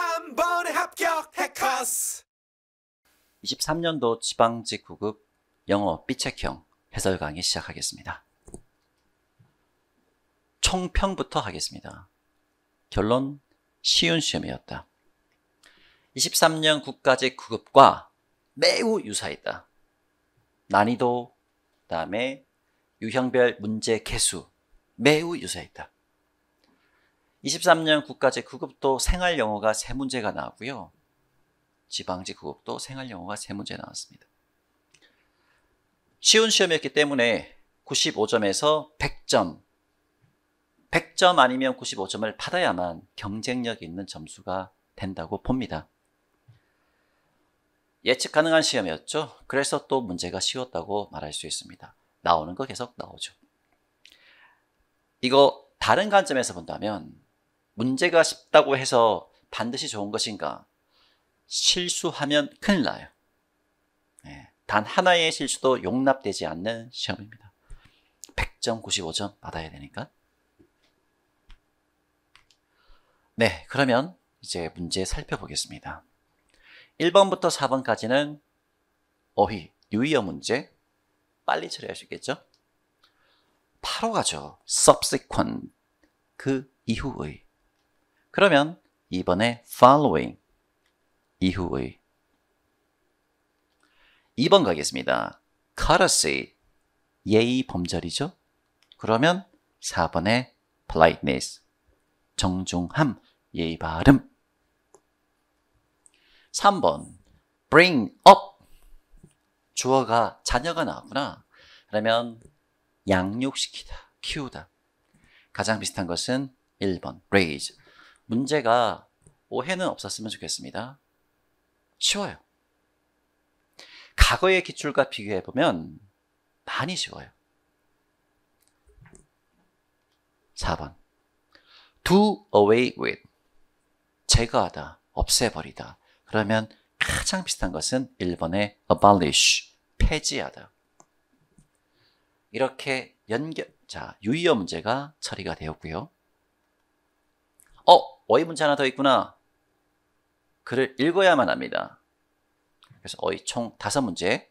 한 번에 합격 해커스 23년도 지방직 구급 영어 삐책형 해설 강의 시작하겠습니다. 총평부터 하겠습니다. 결론 쉬운 시험이었다. 23년 국가직 구급과 매우 유사했다. 난이도, 다음에 유형별 문제 개수 매우 유사했다. 23년 국가제 구급도 생활 영어가 세 문제가 나왔고요. 지방제 구급도 생활 영어가 세 문제 나왔습니다. 쉬운 시험이었기 때문에 95점에서 100점 100점 아니면 95점을 받아야만 경쟁력 있는 점수가 된다고 봅니다. 예측 가능한 시험이었죠. 그래서 또 문제가 쉬웠다고 말할 수 있습니다. 나오는 거 계속 나오죠. 이거 다른 관점에서 본다면 문제가 쉽다고 해서 반드시 좋은 것인가? 실수하면 큰일 나요. 네. 단 하나의 실수도 용납되지 않는 시험입니다. 100점, 95점 받아야 되니까. 네, 그러면 이제 문제 살펴보겠습니다. 1번부터 4번까지는 어휘, 뉴이어 문제 빨리 처리할 수 있겠죠? 바로 가죠. subsequent, 그 이후의 그러면 이번에 following, 이후의 2번 가겠습니다. courtesy, 예의 범절이죠? 그러면 4번에 politeness, 정중함, 예의 발음 3번 bring up, 주어가 자녀가 나왔구나. 그러면 양육시키다, 키우다. 가장 비슷한 것은 1번 raise, 문제가 오해는 없었으면 좋겠습니다. 쉬워요. 과거의 기출과 비교해보면 많이 쉬워요. 4번. do away with. 제거하다, 없애버리다. 그러면 가장 비슷한 것은 1번의 abolish, 폐지하다. 이렇게 연결, 자, 유의어 문제가 처리가 되었고요. 어, 어이 문자 하나 더 있구나. 글을 읽어야만 합니다. 그래서 어휘 총 다섯 문제.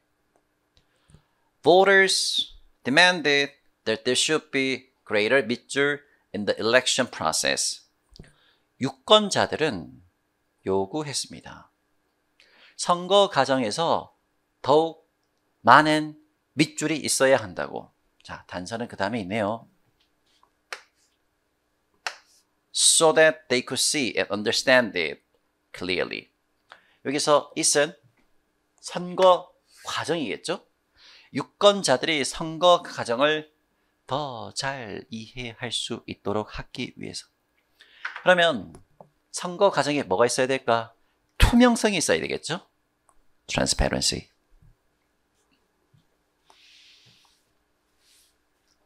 Voters demanded that there should be greater 밑줄 in the election process. 유권자들은 요구했습니다. 선거 과정에서 더욱 많은 밑줄이 있어야 한다고. 자, 단서는 그 다음에 있네요. so that they could see and understand it clearly. 여기서 it은 선거 과정이겠죠? 유권자들이 선거 과정을 더 잘 이해할 수 있도록 하기 위해서. 그러면 선거 과정에 뭐가 있어야 될까? 투명성이 있어야 되겠죠? transparency.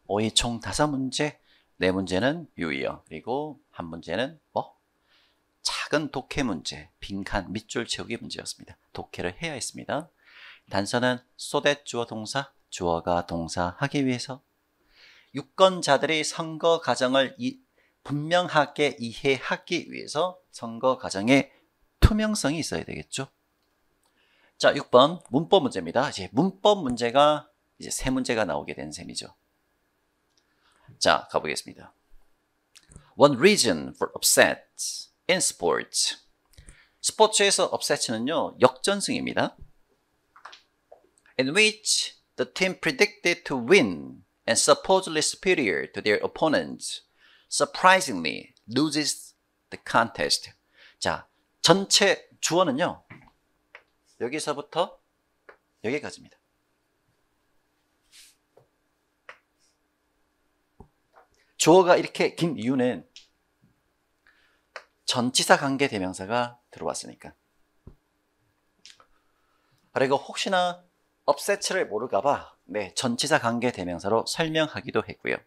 오이 총 다섯 문제 네 문제는 유이어 그리고 한 문제는 뭐? 작은 독해 문제 빈칸 밑줄 채우기 문제였습니다 독해를 해야 했습니다 단서는 소대 주어 동사 주어가 동사하기 위해서 유권자들이 선거 과정을 이, 분명하게 이해하기 위해서 선거 과정에 투명성이 있어야 되겠죠 자 6번 문법 문제입니다 이제 문법 문제가 이제 세 문제가 나오게 된 셈이죠 자, 가보겠습니다. One reason for upset in sports. 스포츠에서 upset는요, 역전승입니다. In which the team predicted to win and supposedly superior to their opponents surprisingly loses the contest. 자, 전체 주어는요. 여기서부터 여기까지입니다. 주어가 이렇게 긴 이유는 전치사 관계 대명사가 들어왔으니까. 그리고 혹시나 업세츠 모를까봐 네 전치사 관계 대명사로 설명하기도 했고요.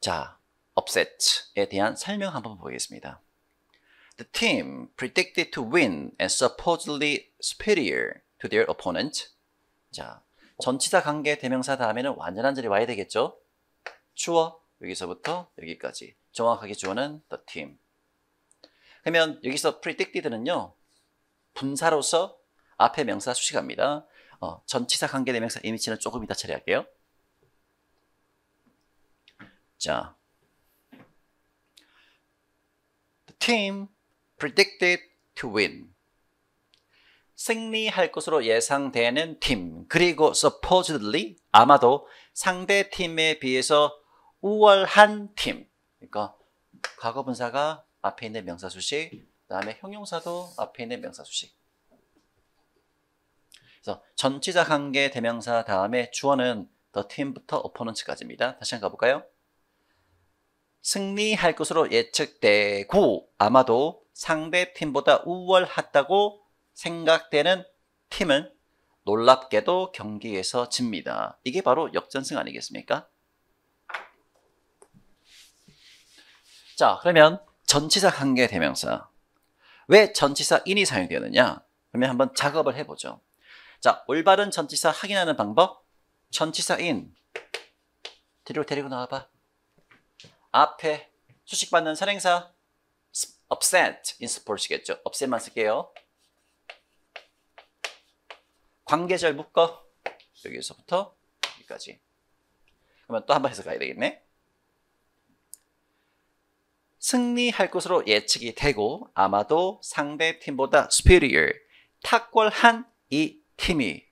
자, 업세에 대한 설명 한번 보겠습니다. The team predicted to win and supposedly superior to their opponent. 자, 전치사 관계 대명사 다음에는 완전한 절이 와야 되겠죠? 주어, 여기서부터 여기까지 정확하게 주어는 the team. 그러면 여기서 predicted는요. 분사로서 앞에 명사 수식합니다. 어, 전치사 관계대명사 이미지는 조금 이따 처리할게요. 자, the team predicted to win. 승리할 것으로 예상되는 팀 그리고 supposedly 아마도 상대 팀에 비해서 우월한 팀. 그러니까 과거 분사가 앞에 있는 명사 수식, 그다음에 형용사도 앞에 있는 명사 수식. 그래서 전치사 관계 대명사 다음에 주어는 더 팀부터 어퍼넌츠까지입니다. 다시 한번 가볼까요? 승리할 것으로 예측되고 아마도 상대 팀보다 우월하다고 생각되는 팀은 놀랍게도 경기에서 집니다. 이게 바로 역전승 아니겠습니까? 자, 그러면 전치사 관계 대명사. 왜 전치사 인이 사용되느냐? 었 그러면 한번 작업을 해보죠. 자, 올바른 전치사 확인하는 방법. 전치사 인. 데리고 데리고 나와봐. 앞에 수식받는 선행사 upset in s p o r t 이겠죠 upset만 쓸게요. 관계절 묶어. 여기서부터 여기까지. 그러면 또한번 해서 가야 되겠네. 승리할 것으로 예측이 되고 아마도 상대 팀보다 superior, 탁월한 이 팀이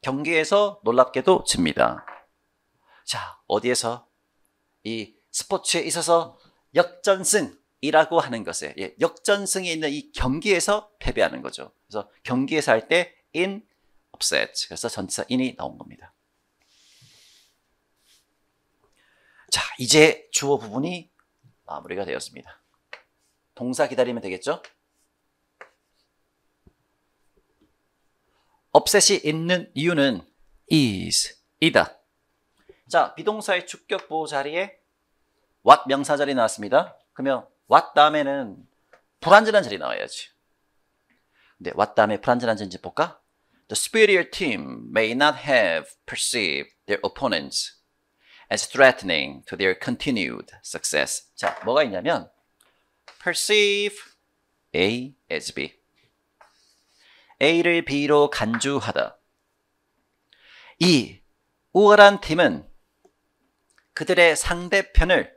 경기에서 놀랍게도 집니다. 자, 어디에서 이 스포츠에 있어서 역전승이라고 하는 것에 예, 역전승이 있는 이 경기에서 패배하는 거죠. 그래서 경기에서 할 때 in upset 그래서 전치 in이 나온 겁니다. 자, 이제 주어 부분이 마무리가 되었습니다. 동사 기다리면 되겠죠? 업셋이 있는 이유는 is, 이다. 자, 비동사의 축격 보호 자리에 what 명사 자리 나왔습니다. 그러면 what 다음에는 불안전한 자리 나와야지. 근데 what 다음에 불안전한 자리인지 볼까? The superior team may not have perceived their opponents as threatening to their continued success. 자, 뭐가 있냐면 perceive A as B. A를 B로 간주하다. 이 우월한 팀은 그들의 상대편을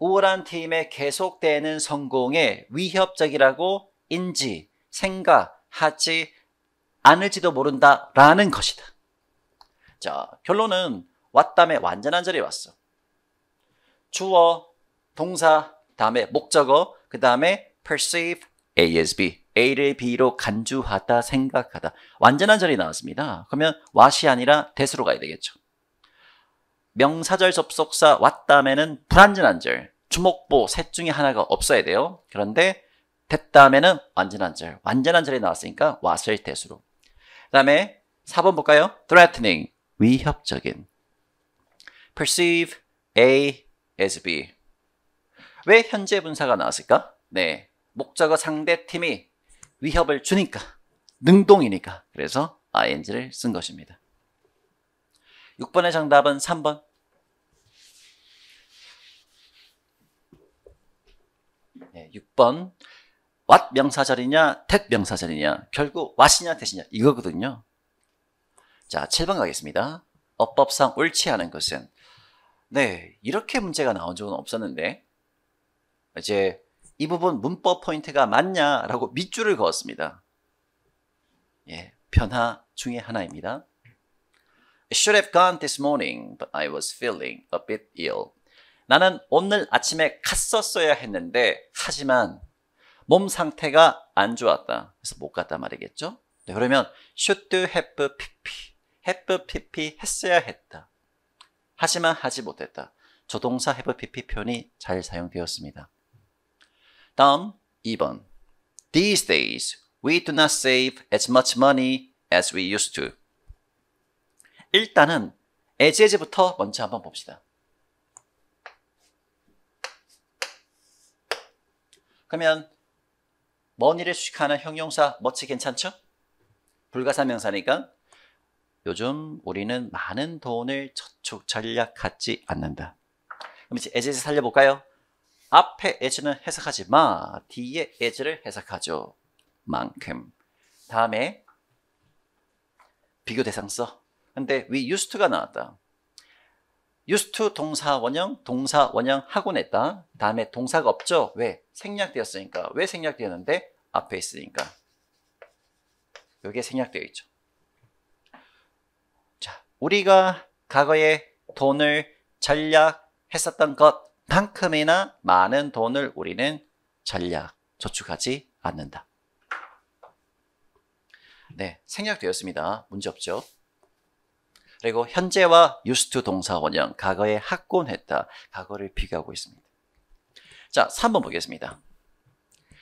우월한 팀의 계속되는 성공에 위협적이라고 인지, 생각하지 않을지도 모른다라는 것이다. 자, 결론은 왔다에 완전한 자리에 왔어. 주어, 동사, 다음에 목적어, 그 다음에 perceive, A s B. A를 B로 간주하다, 생각하다. 완전한 자리 나왔습니다. 그러면 what이 아니라 대수로 가야 되겠죠. 명사절 접속사 왔다음는 불완전한 절, 주목보 셋 중에 하나가 없어야 돼요. 그런데 됐다음에 완전한 절, 완전한 절이 나왔으니까 w 을 대수로. 그 다음에 4번 볼까요? threatening, 위협적인. perceive A as B. 왜 현재 분사가 나왔을까? 네, 목적어 상대팀이 위협을 주니까, 능동이니까. 그래서 ing를 쓴 것입니다. 6번의 정답은 3번. 6번 왓 명사절이냐 텟 명사절이냐 결국 왓이냐 대시냐 이거거든요 자 7번 가겠습니다 어법상 옳지 않은 것은 네, 이렇게 문제가 나온 적은 없었는데 이제 이 부분 문법 포인트가 맞냐라고 밑줄을 그었습니다. 예, 변화 중의 하나입니다. I should have gone this morning, but I was feeling a bit ill. 나는 오늘 아침에 갔었어야 했는데 하지만 몸 상태가 안 좋았다. 그래서 못 갔단 말이겠죠? 네, 그러면 should have pp, have pp 했어야 했다. 하지만 하지 못했다. 조동사 have pp 표현이 잘 사용되었습니다. 다음 2번 These days we do not save as much money as we used to. 일단은 as as부터 먼저 한번 봅시다. 그러면 먼니를 수식하는 형용사 멋지 괜찮죠? 불가사명사니까 요즘 우리는 많은 돈을 저축 전략하지 않는다. 그럼 이제 에지에서 살려볼까요? 앞에 에지는 해석하지 마. 뒤에 에지를 해석하죠. 만큼. 다음에 비교 대상 써. 근데 we used to가 나왔다. used to 동사 원형, 동사 원형 하고 냈다. 다음에 동사가 없죠. 왜? 생략되었으니까. 왜 생략되었는데? 앞에 있으니까. 이게 생략되어 있죠. 우리가 과거에 돈을 절약했었던 것만큼이나 많은 돈을 우리는 절약, 저축하지 않는다. 네, 생략되었습니다. 문제없죠? 그리고 현재와 used 동사 원형, 과거에 학군했다. 과거를 비교하고 있습니다. 자, 3번 보겠습니다.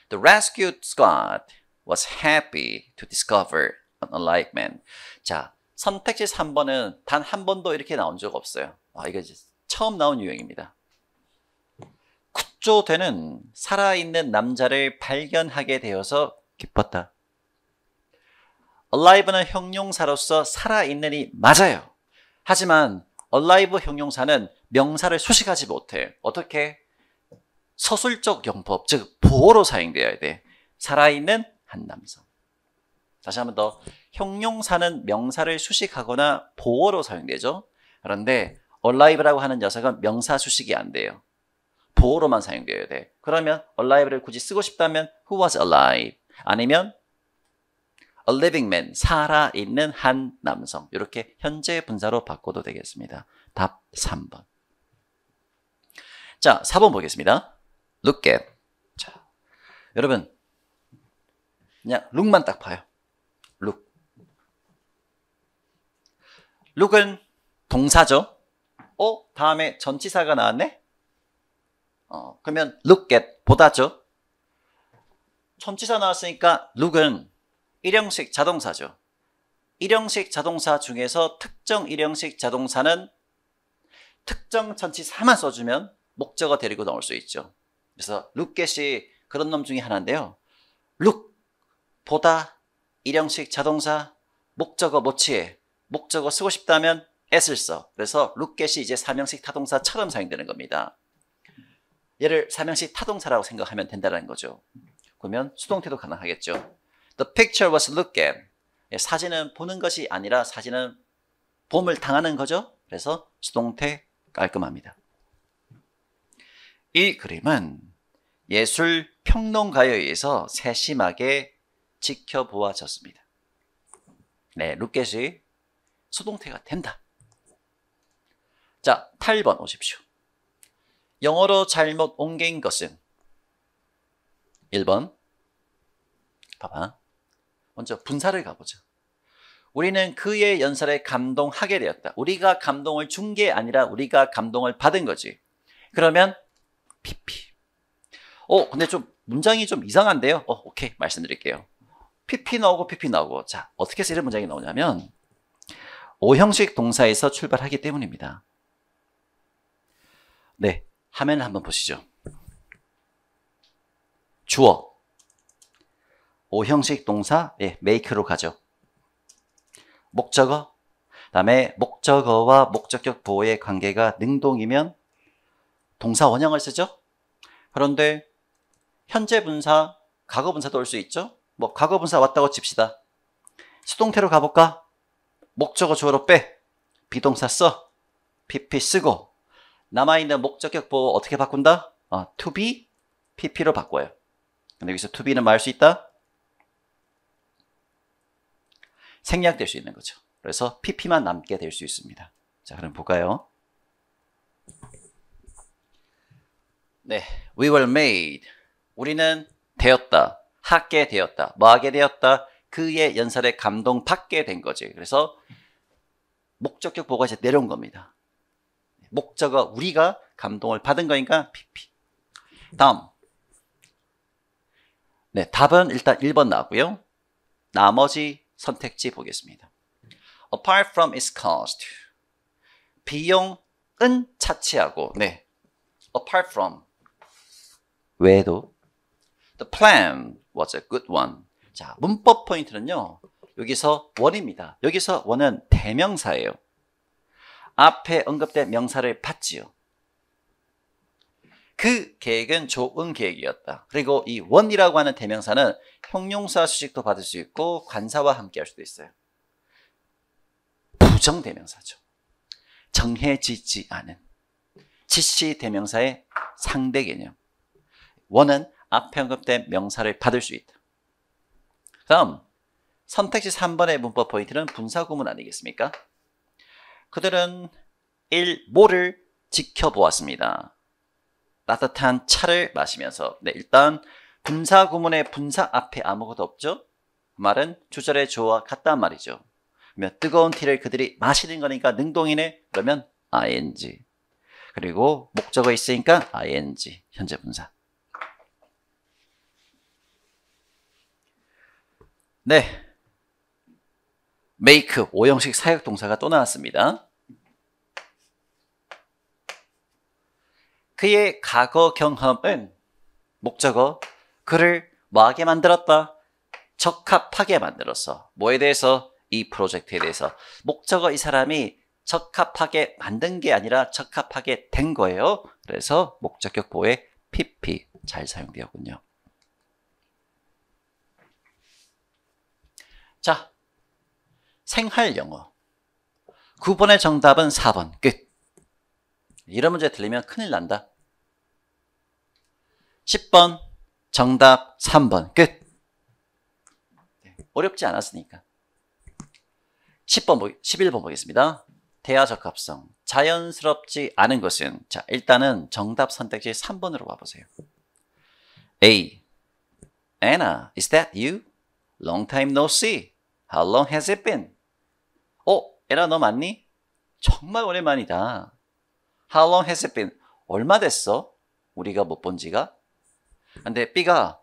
The rescued Scot was happy to discover an alignment. 자, 선택지 3번은 단 한 번도 이렇게 나온 적 없어요. 아, 이거 처음 나온 유형입니다. 구조되는 살아있는 남자를 발견하게 되어서 기뻤다. alive는 형용사로서 살아있는이 맞아요. 하지만 alive 형용사는 명사를 수식하지 못해 어떻게? 서술적 용법, 즉 보어로 사용되어야 돼. 살아있는 한 남성. 다시 한 번 더 형용사는 명사를 수식하거나 보어로 사용되죠. 그런데 alive라고 하는 녀석은 명사 수식이 안 돼요. 보어로만 사용되어야 돼. 그러면 alive를 굳이 쓰고 싶다면 who was alive 아니면 a living man 살아있는 한 남성 이렇게 현재 분사로 바꿔도 되겠습니다. 답 3번. 자, 4번 보겠습니다. look at. 자, 여러분 그냥 l o o k 만딱 봐요. look은 동사죠. 어? 다음에 전치사가 나왔네? 어, 그러면 look at, 보다죠. 전치사 나왔으니까 look은 일형식 자동사죠. 일형식 자동사 중에서 특정 일형식 자동사는 특정 전치사만 써주면 목적어 데리고 나올 수 있죠. 그래서 look at이 그런 놈 중에 하나인데요. look, 보다, 일형식 자동사, 목적어 못치해 뭐 목적어 쓰고 싶다면 s을 써. 그래서 룩겟이 이제 사명식 타동사처럼 사용되는 겁니다. 얘를 사명식 타동사라고 생각하면 된다는 거죠. 그러면 수동태도 가능하겠죠. The picture was l o o k at. 예, 사진은 보는 것이 아니라 사진은 봄을 당하는 거죠. 그래서 수동태 깔끔합니다. 이 그림은 예술 평론가에 의해서 세심하게 지켜보아졌습니다. 네, 루켓이 소동태가 된다. 자, 8번 오십시오. 영어로 잘못 옮긴 것은 1번 봐봐. 먼저 분사를 가보죠. 우리는 그의 연설에 감동하게 되었다. 우리가 감동을 준 게 아니라 우리가 감동을 받은 거지. 그러면 PP. 어, 근데 좀 문장이 좀 이상한데요. 어, 오케이. 말씀드릴게요. PP 나오고 PP 나오고. 자, 어떻게 해서 이런 문장이 나오냐면 오형식 동사에서 출발하기 때문입니다. 네, 화면을 한번 보시죠. 주어 오형식 동사 예, make로 가죠. 목적어 그 다음에 목적어와 목적격 보호의 관계가 능동이면 동사 원형을 쓰죠. 그런데 현재 분사, 과거 분사도 올 수 있죠. 뭐 과거 분사 왔다고 칩시다. 수동태로 가볼까? 목적어 주어로 빼. 비동사 써. PP 쓰고 남아있는 목적격 보호 어떻게 바꾼다? 어, to be, PP로 바꿔요. 근데 여기서 to be는 말수 뭐 있다? 생략될 수 있는 거죠. 그래서 PP만 남게 될 수 있습니다. 자, 그럼 볼까요? 네, we were made. 우리는 되었다. 하게 되었다. 뭐 하게 되었다? 그의 연설에 감동받게 된 거지. 그래서 목적격 보고가 이제 내려온 겁니다. 목적어 우리가 감동을 받은 거니까 PP. 다음. 네, 답은 일단 1번 나고요. 나머지 선택지 보겠습니다. Apart from its cost. 비용은 차치하고 네. Apart from 외에도 The plan was a good one. 자, 문법 포인트는요. 여기서 원입니다. 여기서 원은 대명사예요. 앞에 언급된 명사를 봤지요. 그 계획은 좋은 계획이었다. 그리고 이 원이라고 하는 대명사는 형용사 수식도 받을 수 있고 관사와 함께 할 수도 있어요. 부정 대명사죠. 정해지지 않은 지시 대명사의 상대 개념. 원은 앞에 언급된 명사를 받을 수 있다. 그럼 선택지 3번의 문법 포인트는 분사구문 아니겠습니까? 그들은 1. 모를 지켜보았습니다. 따뜻한 차를 마시면서 네, 일단 분사구문의 분사 앞에 아무것도 없죠? 그 말은 주절의 조와 같단 말이죠. 그러면 뜨거운 티를 그들이 마시는 거니까 능동이네? 그러면 ing. 그리고 목적어 있으니까 ing 현재 분사. 네. make 5형식 사역 동사가 또 나왔습니다. 그의 과거 경험은 목적어 그를 뭐하게 만들었다. 적합하게 만들었어. 뭐에 대해서? 이 프로젝트에 대해서. 목적어 이 사람이 적합하게 만든 게 아니라 적합하게 된 거예요. 그래서 목적격 보에 PP 잘 사용되었군요. 자, 생활 영어. 9번의 정답은 4번. 끝. 이런 문제 들리면 큰일 난다. 10번 정답 3번. 끝. 네, 어렵지 않았으니까. 10번, 11번 보겠습니다. 대화 적합성. 자연스럽지 않은 것은 자 일단은 정답 선택지 3번으로 와보세요. A. Anna, is that you? Long time no see. How long has it been? 어, 에라 너 맞니? 정말 오랜만이다. How long has it been? 얼마 됐어? 우리가 못 본 지가? 근데 B가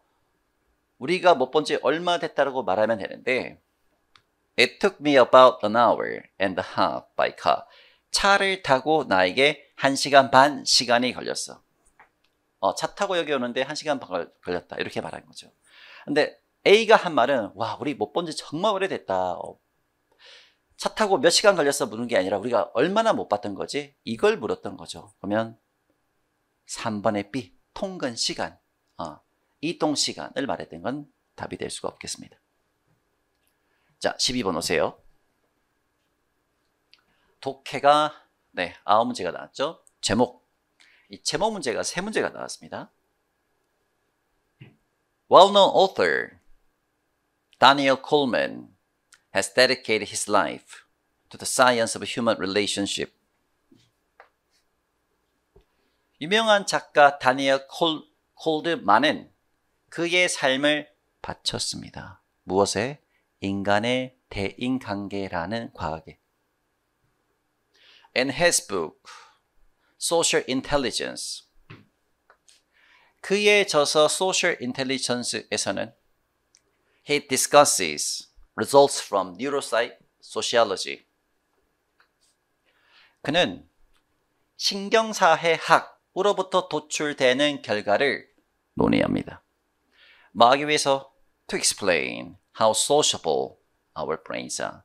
우리가 못 본 지 얼마 됐다고 말하면 되는데 It took me about an hour and a half by car. 차를 타고 나에게 1시간 반 시간이 걸렸어. 어, 차 타고 여기 오는데 1시간 반 걸렸다. 이렇게 말하 거죠. 근데 A가 한 말은 와 우리 못 본 지 정말 오래됐다 어, 차 타고 몇 시간 걸려서 묻는 게 아니라 우리가 얼마나 못 봤던 거지 이걸 물었던 거죠 그러면 3번의 B 통근 시간 어, 이동 시간을 말했던 건 답이 될 수가 없겠습니다 자 12번 오세요 독해가 네 아홉 문제가 나왔죠 제목 이 제목 문제가 세 문제가 나왔습니다 well-known author Daniel Coleman has dedicated his life to the science of human relationship. 유명한 작가 다니엘 콜, 콜드만은 그의 삶을 바쳤습니다. 무엇에? 인간의 대인관계라는 과학에. In his book, Social Intelligence, 그의 저서 Social Intelligence에서는 he discusses results from neurosociology. 그는 신경사회학으로부터 도출되는 결과를 논의합니다. 마하기 위해서 to explain how sociable our brains are.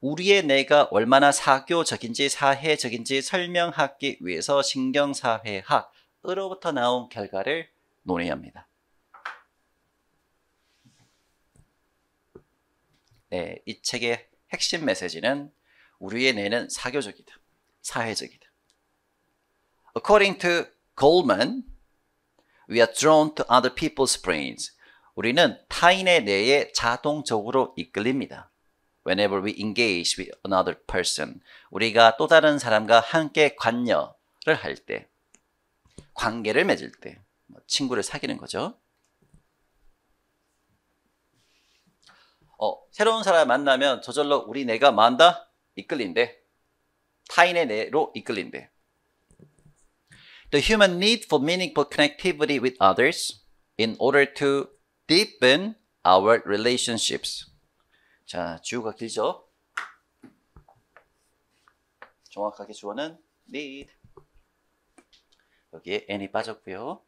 우리의 뇌가 얼마나 사교적인지 사회적인지 설명하기 위해서 신경사회학으로부터 나온 결과를 논의합니다. 네, 이 책의 핵심 메시지는 우리의 뇌는 사교적이다. 사회적이다. According to Goldman, we are drawn to other people's brains. 우리는 타인의 뇌에 자동적으로 이끌립니다. Whenever we engage with another person, 우리가 또 다른 사람과 함께 관여를 할 때, 관계를 맺을 때, 친구를 사귀는 거죠. 어, 새로운 사람 만나면 저절로 우리 내가 만다 이끌린대. 타인의 내로 이끌린대. The human need for meaningful connectivity with others in order to deepen our relationships. 자, 주어가 길죠? 정확하게 주어는 need. 여기에 n이 빠졌고요.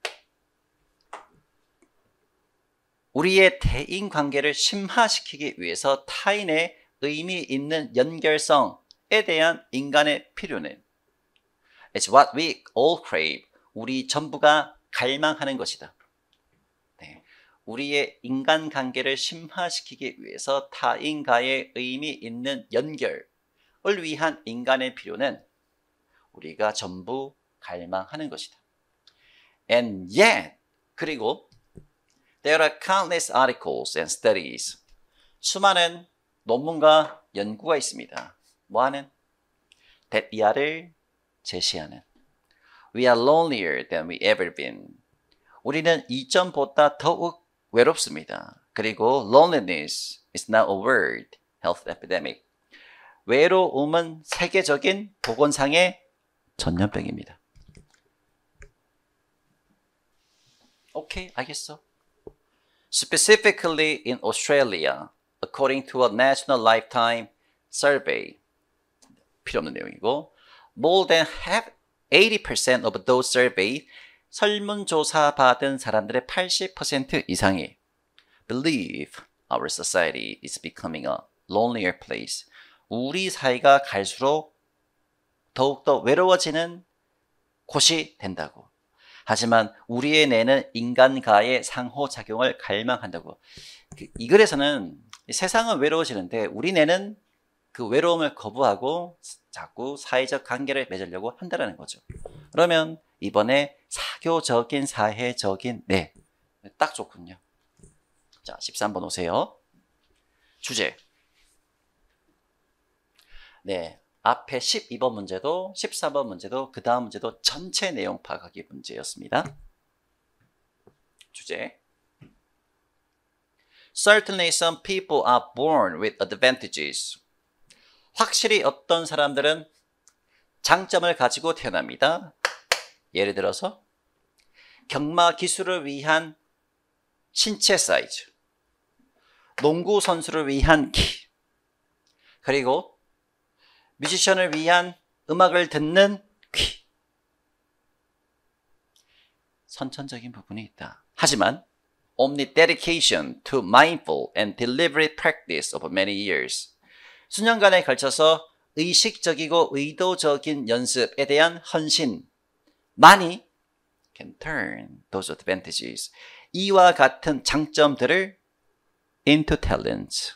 우리의 대인 관계를 심화시키기 위해서 타인의 의미 있는 연결성에 대한 인간의 필요는 It's what we all crave. 우리 전부가 갈망하는 것이다. 네. 우리의 인간 관계를 심화시키기 위해서 타인과의 의미 있는 연결을 위한 인간의 필요는 우리가 전부 갈망하는 것이다. And yet, 그리고 There are countless articles and studies. 수많은 논문과 연구가 있습니다. 뭐하는? t h a 를 제시하는. We are lonelier than we ever been. 우리는 이전보다 더욱 외롭습니다. 그리고 loneliness is now a world health epidemic. 외로움은 세계적인 보건상의 전염병입니다. 오케이, 알겠어. specifically in Australia, according to a national lifetime survey. 필요 없는 내용이고 more than half 80% of those surveyed 설문조사 받은 사람들의 80% 이상이 believe our society is becoming a lonelier place. 우리 사이가 갈수록 더욱더 외로워지는 곳이 된다고. 하지만 우리의 뇌는 인간과의 상호작용을 갈망한다고. 그, 이 글에서는 세상은 외로워지는데 우리 뇌는 그 외로움을 거부하고 자꾸 사회적 관계를 맺으려고 한다는 거죠. 그러면 이번에 사교적인 사회적인 뇌. 딱 좋군요. 자, 13번 오세요. 주제. 네. 앞에 12번 문제도 1 4번 문제도 그 다음 문제도 전체 내용 파악하기 문제였습니다. 주제 Certainly some people are born with advantages. 확실히 어떤 사람들은 장점을 가지고 태어납니다. 예를 들어서 경마 기술을 위한 신체 사이즈, 농구 선수를 위한 키, 그리고 뮤지션을 위한 음악을 듣는 귀. 선천적인 부분이 있다. 하지만 Omni dedication to mindful and deliberate practice over many years. 수년간에 걸쳐서 의식적이고 의도적인 연습에 대한 헌신만이 can turn those advantages. 이와 같은 장점들을 into talents.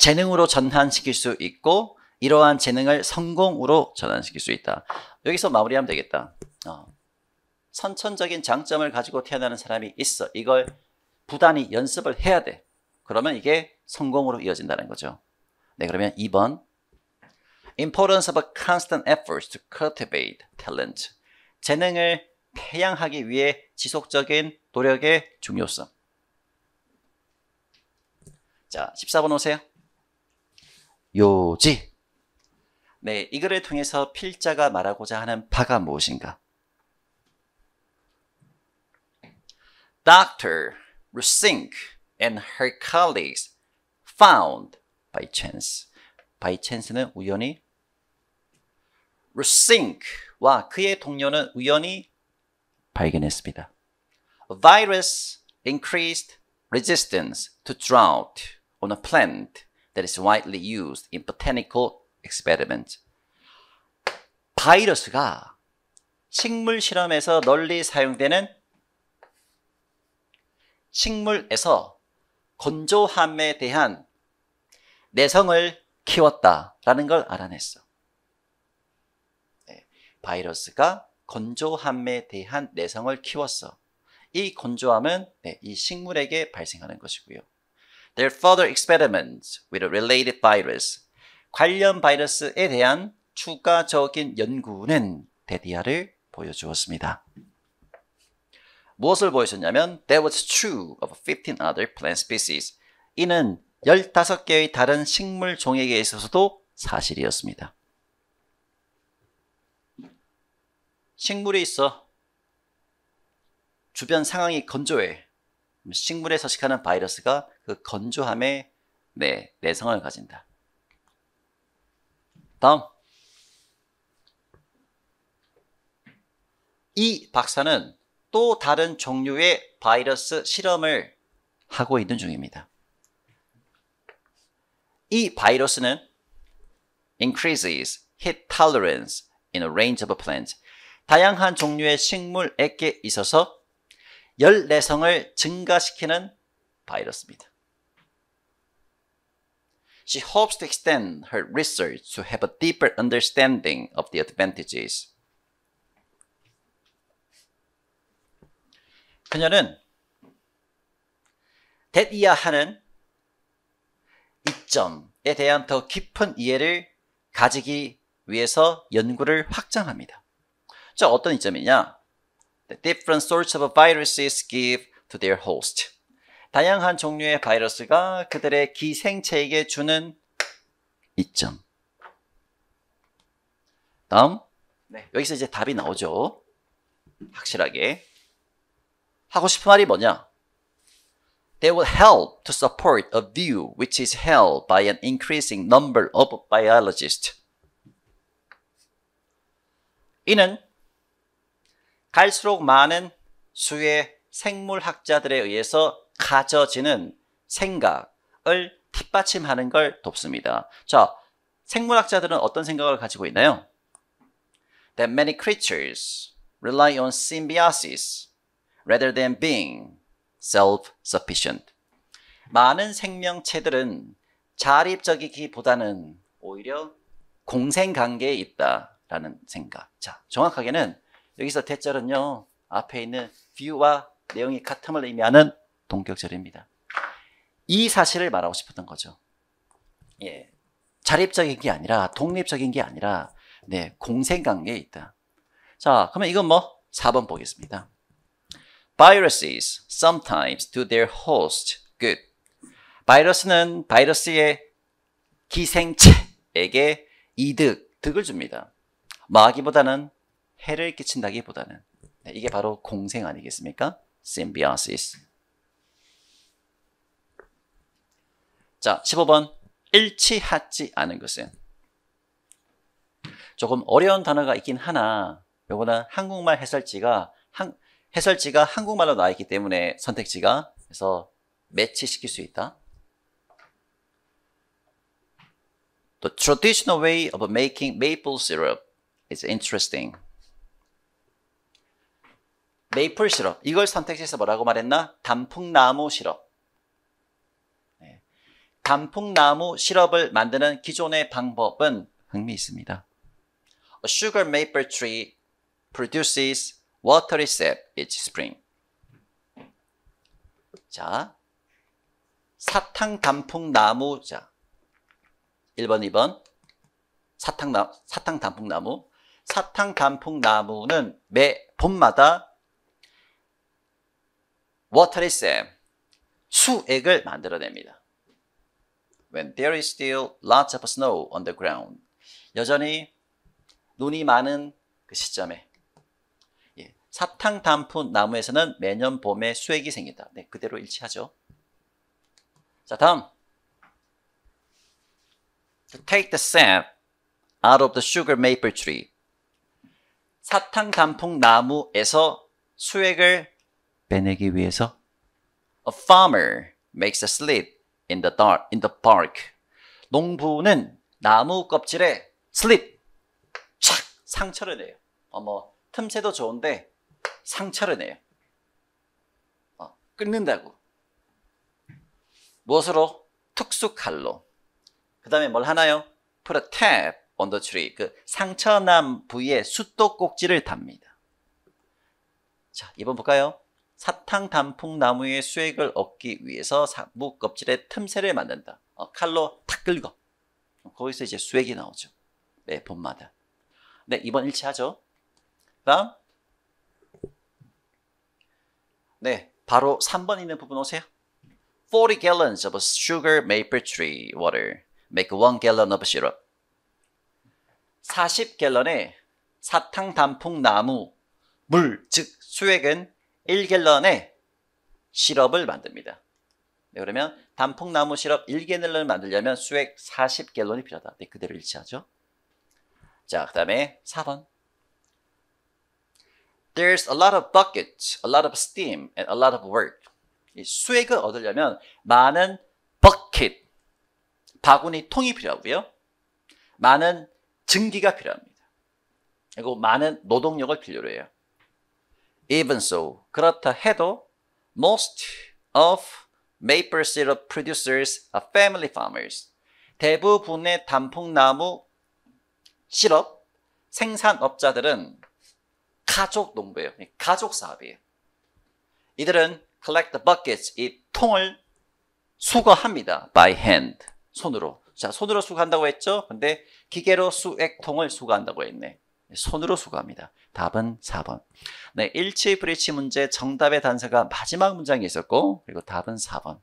재능으로 전환시킬 수 있고 이러한 재능을 성공으로 전환시킬 수 있다. 여기서 마무리하면 되겠다. 어. 선천적인 장점을 가지고 태어나는 사람이 있어. 이걸 부단히 연습을 해야 돼. 그러면 이게 성공으로 이어진다는 거죠. 네, 그러면 2번. Importance of constant e f f o r t to cultivate talent. 재능을 태양하기 위해 지속적인 노력의 중요성. 자, 14번 오세요. 요지. 네, 이거를 통해서 필자가 말하고자 하는 바가 무엇인가? Dr. Rusink and her colleagues found by chance. by chance는 우연히 Rusink와 그의 동료는 우연히 발견했습니다. A virus increased resistance to drought on a plant that is widely used in botanical experiments. 바이러스가 식물 실험에서 널리 사용되는 식물에서 건조함에 대한 내성을 키웠다라는 걸 알아냈어. 네, 바이러스가 건조함에 대한 내성을 키웠어. 이 건조함은 네, 이 식물에게 발생하는 것이고요. their further experiments with a related virus. 관련 바이러스에 대한 추가적인 연구는 데디아를 보여주었습니다. 무엇을 보여줬냐면 That was true of 15 other plant species. 이는 15개의 다른 식물 종에게 있어서도 사실이었습니다. 식물이 있어. 주변 상황이 건조해. 식물에 서식하는 바이러스가 그 건조함의 네, 내성을 가진다. 다음. 이 박사는 또 다른 종류의 바이러스 실험을 하고 있는 중입니다. 이 바이러스는 increases heat tolerance in a range of plants. 다양한 종류의 식물에게 있어서 열 내성을 증가시키는 바이러스입니다. She hopes to extend her research to have a deeper understanding of the advantages. 그녀는 대이하하는 이점에 대한 더 깊은 이해를 가지기 위해서 연구를 확장합니다. 자, 어떤 이점이냐? The different sorts of viruses give to their host. 다양한 종류의 바이러스가 그들의 기생체에게 주는 이점. 다음. 네, 여기서 이제 답이 나오죠. 확실하게. 하고 싶은 말이 뭐냐? They will help to support a view which is held by an increasing number of biologists. 이는 갈수록 많은 수의 생물학자들에 의해서 가져지는 생각을 뒷받침하는 걸 돕습니다. 자, 생물학자들은 어떤 생각을 가지고 있나요? That many creatures rely on symbiosis rather than being self-sufficient. 많은 생명체들은 자립적이기보다는 오히려 공생관계에 있다라는 생각. 자, 정확하게는 여기서 대절은요 앞에 있는 view와 내용이 같음을 의미하는 동격절입니다. 이 사실을 말하고 싶었던 거죠. 예. 자립적인 게 아니라 독립적인 게 아니라 네, 공생관계에 있다. 자, 그러면 이건 뭐 4번 보겠습니다. Viruses sometimes do their host good. 바이러스는 바이러스의 기생체에게 이득, 득을 줍니다. 마기보다는 해를 끼친다기보다는 네, 이게 바로 공생 아니겠습니까? Symbiosis. 자, 15번 일치하지 않은 것은 조금 어려운 단어가 있긴 하나 요거는 한국말 해설지가 한, 해설지가 한국말로 나와 있기 때문에 선택지가 그래서 매치시킬 수 있다. The traditional way of making maple syrup is interesting. 메이플 시럽 이걸 선택해서 뭐라고 말했나? 단풍나무 시럽 단풍나무 시럽을 만드는 기존의 방법은 흥미있습니다. A sugar maple tree produces watery sap each spring. 자, 사탕 단풍나무. 자, 1번, 2번. 사탕나, 사탕 단풍나무. 사탕 단풍나무는 매 봄마다 워터리 쌤 수액을 만들어냅니다. when there is still lots of snow on the ground. 여전히 눈이 많은 그 시점에 예, 사탕 단풍 나무에서는 매년 봄에 수액이 생긴다. 네, 그대로 일치하죠. 자, 다음. To take the sap out of the sugar maple tree. 사탕 단풍 나무에서 수액을 빼내기 위해서 a farmer makes a slit in the dark, in the park. 농부는 나무 껍질에 슬립, 착 상처를 내요. 어, 뭐 틈새도 좋은데 상처를 내요. 어, 끊는다고. 무엇으로? 특수 칼로. 그 다음에 뭘 하나요? Put a tab on the tree. 그 상처난 부위에 숫도 꼭지를 답니다. 자, 이번 볼까요? 사탕 단풍 나무의 수액을 얻기 위해서 사무 껍질에 틈새를 만든다. 어, 칼로 탁 긁어. 거기서 이제 수액이 나오죠. 네, 봄마다. 네, 이번 일치하죠. 다음. 네, 바로 3번 있는 부분 오세요. 40 gallons of sugar maple tree water make 1 gallon of syrup. 40 갤런의 사탕 단풍 나무 물, 즉 수액은 1갤런의 시럽을 만듭니다. 네, 그러면 단풍나무 시럽 1갤런을 만들려면 수액 40갤런이 필요하다. 네, 그대로 일치하죠. 자, 그 다음에 4번. There's a lot of buckets, a lot of steam, and a lot of work. 수액을 얻으려면 많은 bucket, 바구니 통이 필요하고요. 많은 증기가 필요합니다. 그리고 많은 노동력을 필요로 해요. Even so, 그렇다 해도 most of maple syrup producers are family farmers. 대부분의 단풍나무 실업 생산업자들은 가족 농부예요. 예, 가족 사업이에요. 이들은 collect the buckets, 이 통을 수거합니다. by hand, 손으로. 자, 손으로 수거한다고 했죠? 근데 기계로 수액통을 수거한다고 했네. 손으로 수거합니다. 답은 4번. 네, 일치 브릿지 문제 정답의 단서가 마지막 문장에 있었고 그리고 답은 4번.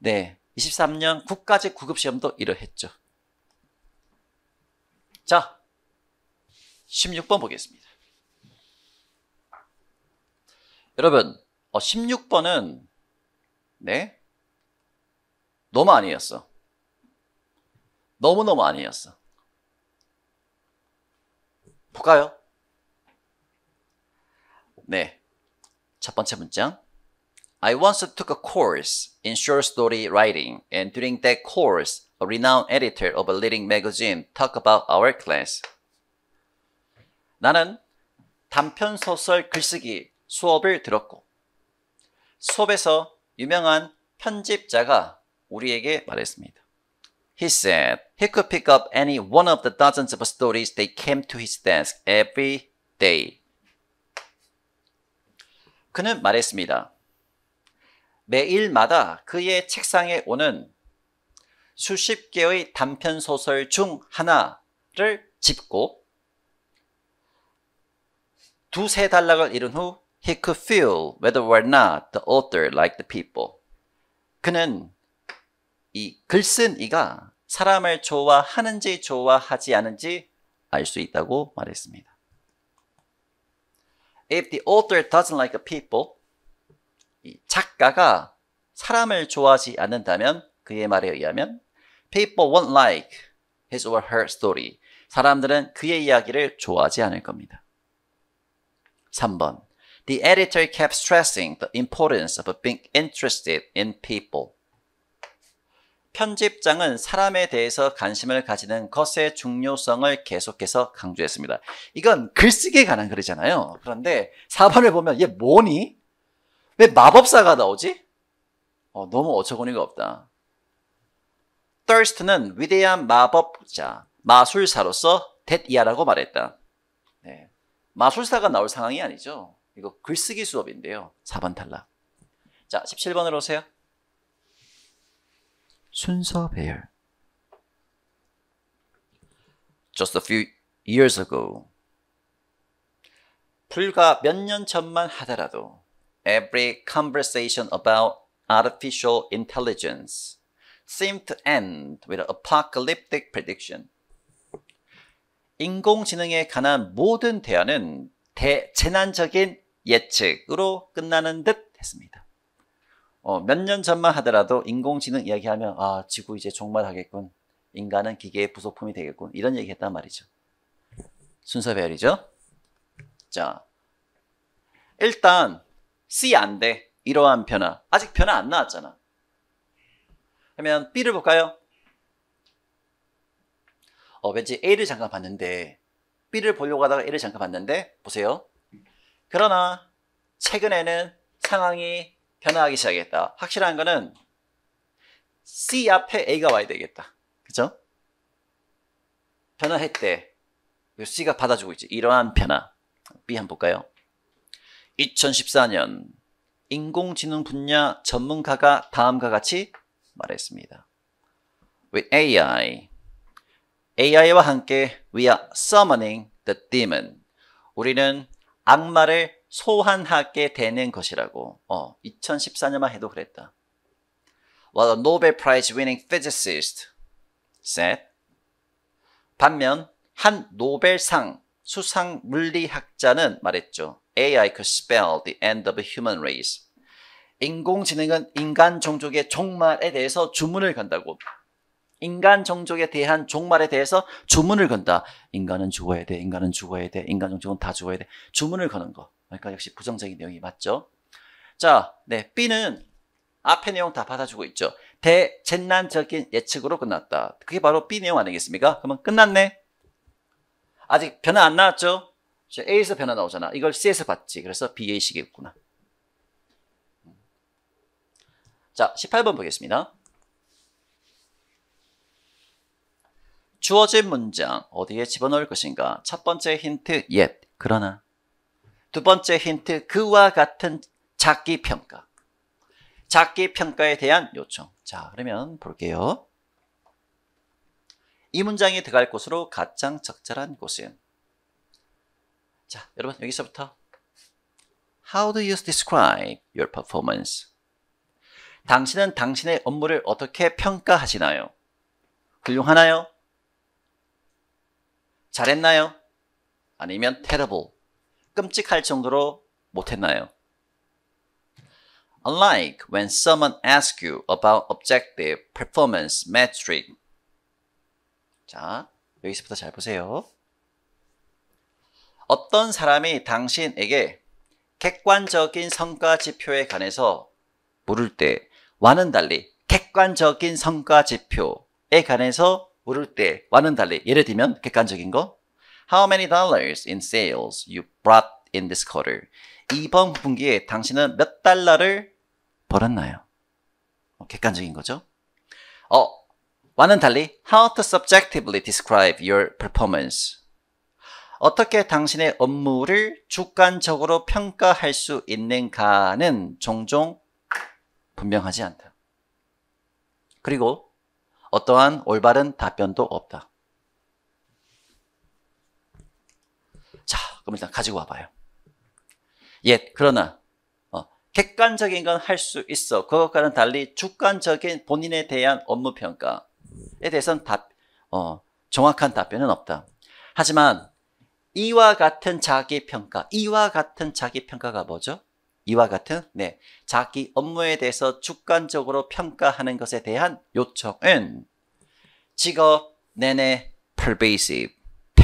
네, 23년 국가직 구급시험도 이러했죠. 자, 16번 보겠습니다. 여러분, 16번은 어, 네 너무 아니었어. 너무너무 아니었어. 볼까요? 네. 첫 번째 문장. I once took a course in short story writing, and during that course, a renowned editor of a leading magazine talked about our class. 나는 단편 소설 글쓰기 수업을 들었고, 수업에서 유명한 편집자가 우리에게 말했습니다. He said he could pick up any one of the dozens of stories they came to his desk every day. 그는 말했습니다. 매일마다 그의 책상에 오는 수십 개의 단편 소설 중 하나를 짚고 두세 단락을 이룬 후 he could feel whether or not the author liked the people. 그는 이글쓴 이가 사람을 좋아하는지 좋아하지 않은지 알 수 있다고 말했습니다. If the author doesn't like people, 작가가 사람을 좋아하지 않는다면 그의 말에 의하면 people won't like his or her story. 사람들은 그의 이야기를 좋아하지 않을 겁니다. 3번 The editor kept stressing the importance of being interested in people. 편집장은 사람에 대해서 관심을 가지는 것의 중요성을 계속해서 강조했습니다. 이건 글쓰기에 관한 글이잖아요. 그런데 4번을 보면 얘 뭐니? 왜 마법사가 나오지? 어, 너무 어처구니가 없다. Thirst는 위대한 마법자, 마술사로서 텟이야라고 말했다. 네. 마술사가 나올 상황이 아니죠. 이거 글쓰기 수업인데요. 4번 탈락. 자, 17번으로 오세요. 순서 배열 Just a few years ago 불과 몇 년 전만 하더라도 every conversation about artificial intelligence seemed to end with an apocalyptic prediction. 인공지능에 관한 모든 대화는 대재난적인 예측으로 끝나는 듯 했습니다. 어, 몇 년 전만 하더라도 인공지능 이야기하면 아 지구 이제 종말하겠군 인간은 기계의 부속품이 되겠군 이런 얘기했단 말이죠 순서 배열이죠 자 일단 C 안돼 이러한 변화 아직 변화 안 나왔잖아 그러면 B를 볼까요? 어, 왠지 A를 잠깐 봤는데 B를 보려고 하다가 A를 잠깐 봤는데 보세요 그러나 최근에는 상황이 변화하기 시작했다. 확실한 거는 C 앞에 A가 와야 되겠다. 그죠? 변화했대. 그 C가 받아주고 있지. 이러한 변화. B 한번 볼까요? 2014년 인공지능 분야 전문가가 다음과 같이 말했습니다. With AI, AI와 함께 we are summoning the demon. 우리는 악마를 소환하게 되는 것이라고. 어, 2014년만 해도 그랬다. While a Nobel Prize winning physicist said, 반면 한 노벨상 수상 물리학자는 말했죠. AI could spell the end of t human race. 인공지능은 인간 종족의 종말에 대해서 주문을 건다고. 인간 종족에 대한 종말에 대해서 주문을 건다. 인간은 죽어야 돼. 인간은 죽어야 돼. 인간 종족은 다 죽어야 돼. 주문을 거는 거. 그러니까 역시 부정적인 내용이 맞죠. 자, 네, B는 앞에 내용 다 받아주고 있죠. 대재난적인 예측으로 끝났다. 그게 바로 B 내용 아니겠습니까? 그러면 끝났네. 아직 변화 안 나왔죠? A에서 변화 나오잖아. 이걸 C에서 봤지. 그래서 BA식이겠구나. 자, 18번 보겠습니다. 주어진 문장 어디에 집어넣을 것인가? 첫 번째 힌트 y 그러나 두 번째 힌트, 그와 같은 작기평가작기평가에 대한 요청. 자, 그러면 볼게요. 이 문장이 들어갈 곳으로 가장 적절한 곳은 자, 여러분 여기서부터 How do you describe your performance? 당신은 당신의 업무를 어떻게 평가하시나요? 훌륭하나요? 잘했나요? 아니면 terrible, 끔찍할 정도로 못했나요? Unlike when someone asks you about objective performance metric. 자, 여기서부터 잘 보세요. 어떤 사람이 당신에게 객관적인 성과 지표에 관해서 물을 때 와는 달리 객관적인 성과 지표에 관해서 물을 때 와는 달리 예를 들면 객관적인 거 How many dollars in sales you brought in this quarter? 이번 분기에 당신은 몇 달러를 벌었나요? 객관적인 거죠. 어, 와는 달리 How to subjectively describe your performance? 어떻게 당신의 업무를 주관적으로 평가할 수 있는가는 종종 분명하지 않다. 그리고 어떠한 올바른 답변도 없다. 그럼 일단 가지고 와봐요. 옛 그러나 어, 객관적인 건 할 수 있어. 그것과는 달리 주관적인 본인에 대한 업무 평가에 대해서는 답, 어, 정확한 답변은 없다. 하지만 이와 같은 자기 평가, 이와 같은 자기 평가가 뭐죠? 이와 같은 네 자기 업무에 대해서 주관적으로 평가하는 것에 대한 요청은 직업 내내 pervasive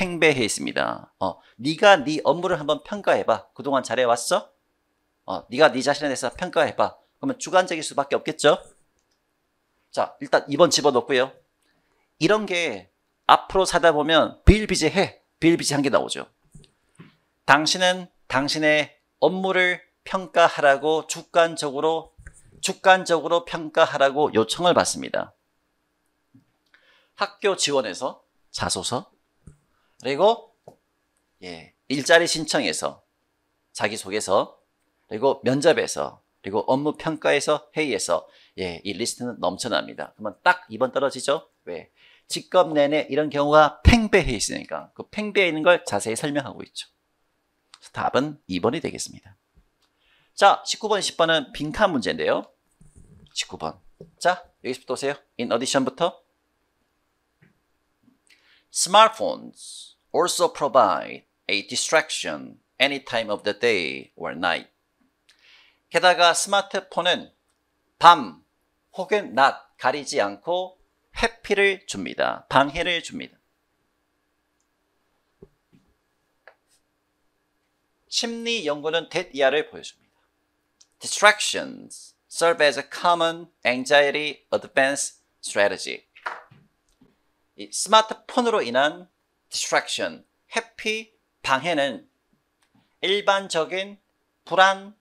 팽배해 있습니다. 어, 네가 네 업무를 한번 평가해봐. 그동안 잘해왔어? 어, 네가 네 자신에 대해서 평가해봐. 그러면 주관적일 수밖에 없겠죠? 자, 일단 2번 집어넣고요. 이런 게 앞으로 사다 보면 비일비재해, 비일비재한 게 나오죠. 당신은 당신의 업무를 평가하라고 주관적으로 주관적으로 평가하라고 요청을 받습니다. 학교 지원에서 자소서, 그리고 예, 일자리 신청에서 자기소개서 그리고 면접에서 그리고 업무 평가에서 회의에서 예, 이 리스트는 넘쳐납니다. 그러면 딱 2번 떨어지죠. 왜? 직업 내내 이런 경우가 팽배해 있으니까 그 팽배해 있는 걸 자세히 설명하고 있죠. 답은 2번이 되겠습니다. 자, 19번, 10번은 빈칸 문제인데요. 19번. 자, 여기서부터 오세요. in addition부터 Smartphones also provide a distraction any time of the day or night. 게다가 스마트폰은 밤 혹은 낮 가리지 않고 회피를 줍니다. 방해를 줍니다. 심리 연구는 댓이하를 보여줍니다. Distractions serve as a common anxiety advance strategy. 스마트폰으로 인한 distraction, 회피, 방해는 일반적인 불안,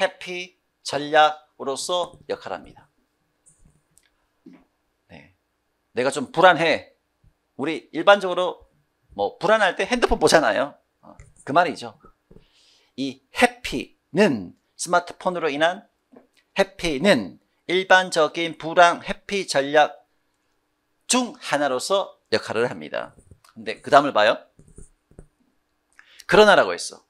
회피, 전략으로서 역할합니다. 네. 내가 좀 불안해. 우리 일반적으로 뭐 불안할 때 핸드폰 보잖아요. 어, 그 말이죠. 이 해피는 스마트폰으로 인한 해피는 일반적인 불안 회피 전략 중 하나로서 역할을 합니다. 근데 그 다음을 봐요. 그러나라고 했어.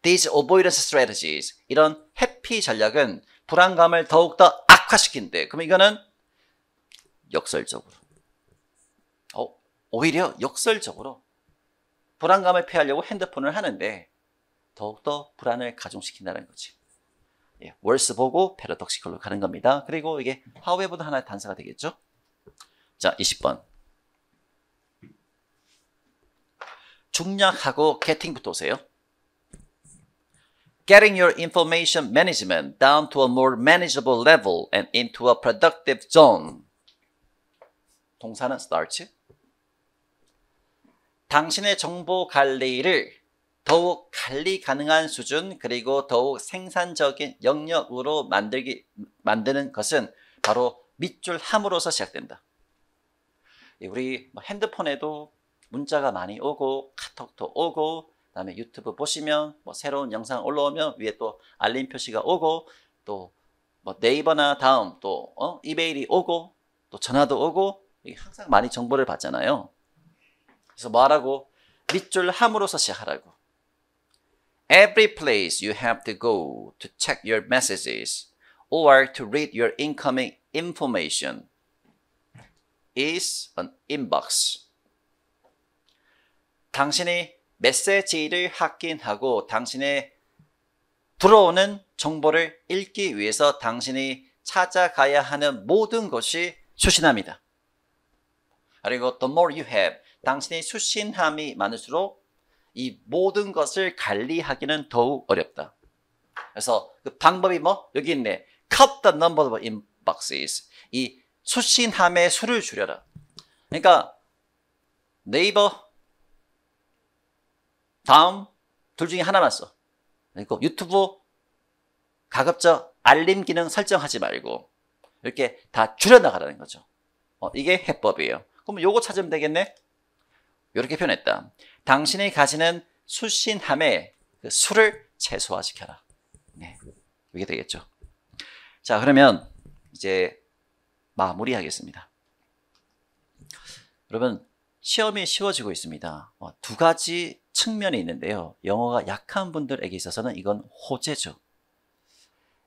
These avoidance strategies, 이런 해피 전략은 불안감을 더욱더 악화시킨대. 그럼 이거는 역설적으로. 어, 오히려 역설적으로 불안감을 피하려고 핸드폰을 하는데 더욱더 불안을 가중시킨다는 거지. 예, 월스 보고 패러독시컬로 가는 겁니다. 그리고 이게 하웨에보다 하나의 단서가 되겠죠? 자, 20번. 중략하고 getting부터 오세요. Getting your information management down to a more manageable level and into a productive zone. 동사는 starts. 당신의 정보 관리를 더욱 관리 가능한 수준 그리고 더욱 생산적인 영역으로 만들기, 만드는 것은 바로 밑줄함으로써 시작된다. 예, 우리 뭐 핸드폰에도 문자가 많이 오고 카톡도 오고 그다음에 유튜브 보시면 뭐 새로운 영상 올라오면 위에 또 알림 표시가 오고 또뭐 네이버나 다음 또 어? 이메일이 오고 또 전화도 오고 항상 많이 정보를 받잖아요. 그래서 뭐하라고 밑줄 함으로써 시작하라고. Every place you have to go to check your messages or to read your incoming information is an inbox. 당신이 메시지를 확인하고 당신의 들어오는 정보를 읽기 위해서 당신이 찾아가야 하는 모든 것이 수신함이다. 그리고 the more you have, 당신의 수신함이 많을수록 이 모든 것을 관리하기는 더욱 어렵다. 그래서 그 방법이 뭐? 여기 있네. Cut the number of inboxes. 이 수신함에 수를 줄여라. 그러니까 네이버 다음 둘 중에 하나만 써. 그리고 유튜브 가급적 알림 기능 설정하지 말고 이렇게 다 줄여나가라는 거죠. 어, 이게 해법이에요. 그럼 요거 찾으면 되겠네? 이렇게 표현했다. 당신이 가지는 수신함의 그 수를 최소화시켜라. 네, 이게 되겠죠. 자, 그러면 이제 마무리하겠습니다. 여러분, 시험이 쉬워지고 있습니다. 어, 두 가지 측면이 있는데요. 영어가 약한 분들에게 있어서는 이건 호재죠.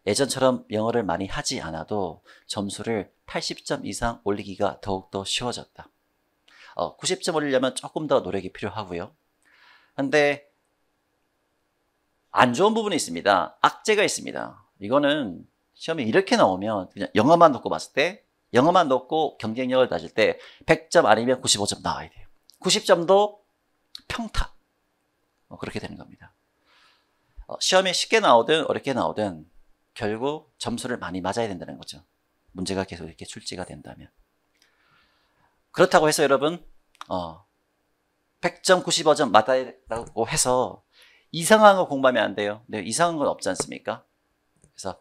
예전처럼 영어를 많이 하지 않아도 점수를 80점 이상 올리기가 더욱더 쉬워졌다. 90점 어, 올리려면 조금 더 노력이 필요하고요. 근데 안 좋은 부분이 있습니다. 악재가 있습니다. 이거는 시험에 이렇게 나오면 그냥 영어만 놓고 봤을 때 영어만 놓고 경쟁력을 따질 때 100점 아니면 95점 나와야 돼요. 90점도 평타. 어, 그렇게 되는 겁니다. 어, 시험이 쉽게 나오든 어렵게 나오든 결국 점수를 많이 맞아야 된다는 거죠. 문제가 계속 이렇게 출제가 된다면. 그렇다고 해서 여러분 어, 100점, 95점 맞다고 해서 이상한 거 공부하면 안 돼요. 네, 이상한 건 없지 않습니까? 그래서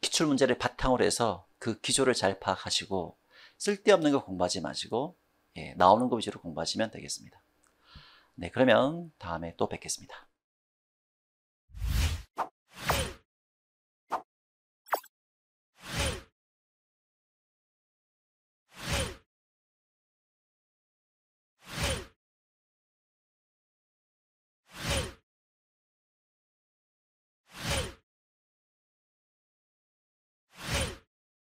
기출문제를 바탕으로 해서 그 기조를 잘 파악하시고 쓸데없는 거 공부하지 마시고 예, 나오는 거 위주로 공부하시면 되겠습니다. 네, 그러면 다음에 또 뵙겠습니다.